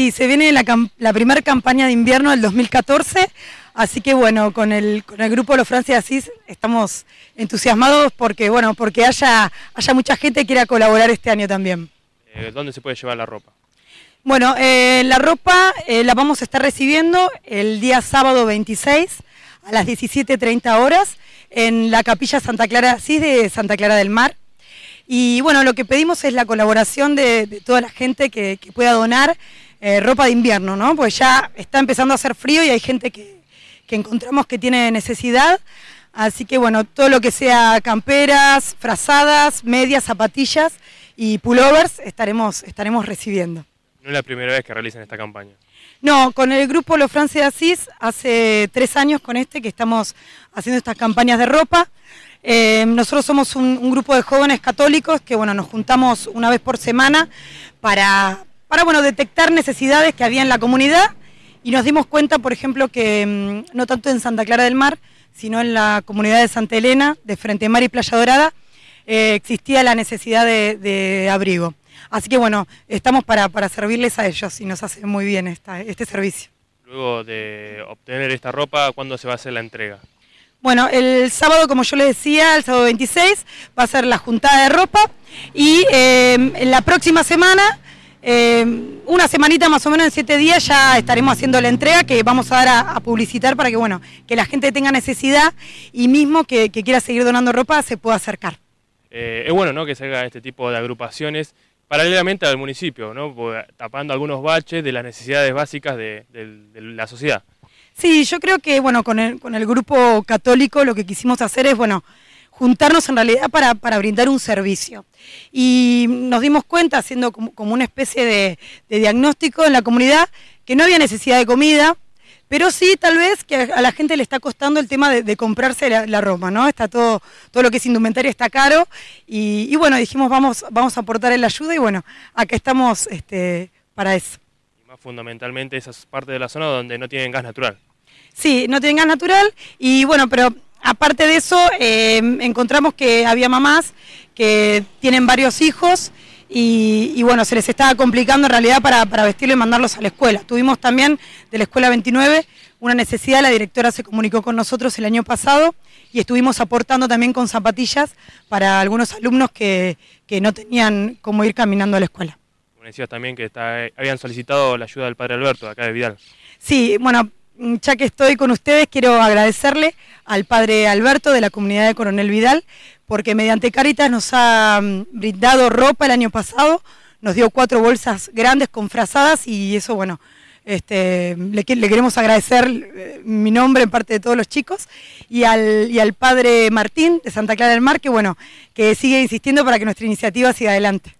Y se viene la, primera campaña de invierno del 2014, así que bueno, con el, con el grupo Los Francia Asís estamos entusiasmados porque, bueno, porque haya, haya mucha gente que quiera colaborar este año también. Eh, ¿Dónde se puede llevar la ropa? Bueno, eh, la ropa eh, la vamos a estar recibiendo el día sábado 26 a las 17.30 horas en la capilla Santa Clara Asís de Santa Clara del Mar. Y bueno, lo que pedimos es la colaboración de, toda la gente que pueda donar. Eh, ropa de invierno, ¿no? Pues ya está empezando a hacer frío y hay gente que, encontramos que tiene necesidad. Así que bueno, todo lo que sea camperas, frazadas, medias, zapatillas y pullovers estaremos, estaremos recibiendo. No es la primera vez que realizan esta campaña. No, con el grupo Los Frances de Asís, hace tres años con este que estamos haciendo estas campañas de ropa. Eh, nosotros somos un, un, grupo de jóvenes católicos que bueno, nos juntamos una vez por semana para, para bueno, detectar necesidades que había en la comunidad y nos dimos cuenta, por ejemplo, que mm, no tanto en Santa Clara del Mar, sino en la comunidad de Santa Elena, de Frente Mar y Playa Dorada, eh, existía la necesidad de, abrigo. Así que bueno, estamos para, servirles a ellos y nos hace muy bien este servicio. Luego de obtener esta ropa, ¿cuándo se va a hacer la entrega? Bueno, el sábado, como yo le decía, el sábado 26 va a ser la juntada de ropa y eh, en la próxima semana eh, una semanita más o menos en siete días ya estaremos haciendo la entrega que vamos a dar a, publicitar para que bueno, que la gente tenga necesidad y mismo que, quiera seguir donando ropa se pueda acercar. Eh, es bueno que salga este tipo de agrupaciones paralelamente al municipio, ¿no? tapando algunos baches de las necesidades básicas de, de la sociedad. Sí, yo creo que bueno, con el, con el grupo católico lo que quisimos hacer es bueno, juntarnos en realidad para, brindar un servicio. Y nos dimos cuenta, haciendo como, una especie de, diagnóstico en la comunidad, que no había necesidad de comida, pero sí tal vez que a la gente le está costando el tema de, comprarse la, ropa, ¿no? Está todo, todo lo que es indumentaria está caro y, bueno, dijimos vamos, vamos a aportar la ayuda y bueno, acá estamos este, para eso. Y más fundamentalmente esas partes de la zona donde no tienen gas natural. Sí, no tienen gas natural y bueno, pero Aparte de eso, em, encontramos que había mamás que tienen varios hijos y, bueno, se les estaba complicando en realidad para, vestirlos y mandarlos a la escuela. Tuvimos también de la escuela 29 una necesidad, la directora se comunicó con nosotros el año pasado y estuvimos aportando también con zapatillas para algunos alumnos que, no tenían cómo ir caminando a la escuela. decías también que habían solicitado la ayuda del padre Alberto, acá de Vidal. Sí, bueno, ya que estoy con ustedes, quiero agradecerle al padre Alberto de la comunidad de Coronel Vidal, porque mediante Caritas nos ha mm, brindado ropa el año pasado, nos dio cuatro bolsas grandes con frazadas y eso, bueno, este, le, le, queremos agradecer eh, mi nombre en parte de todos los chicos y al, y al padre Martín de Santa Clara del Mar, que bueno, que sigue insistiendo para que nuestra iniciativa siga adelante.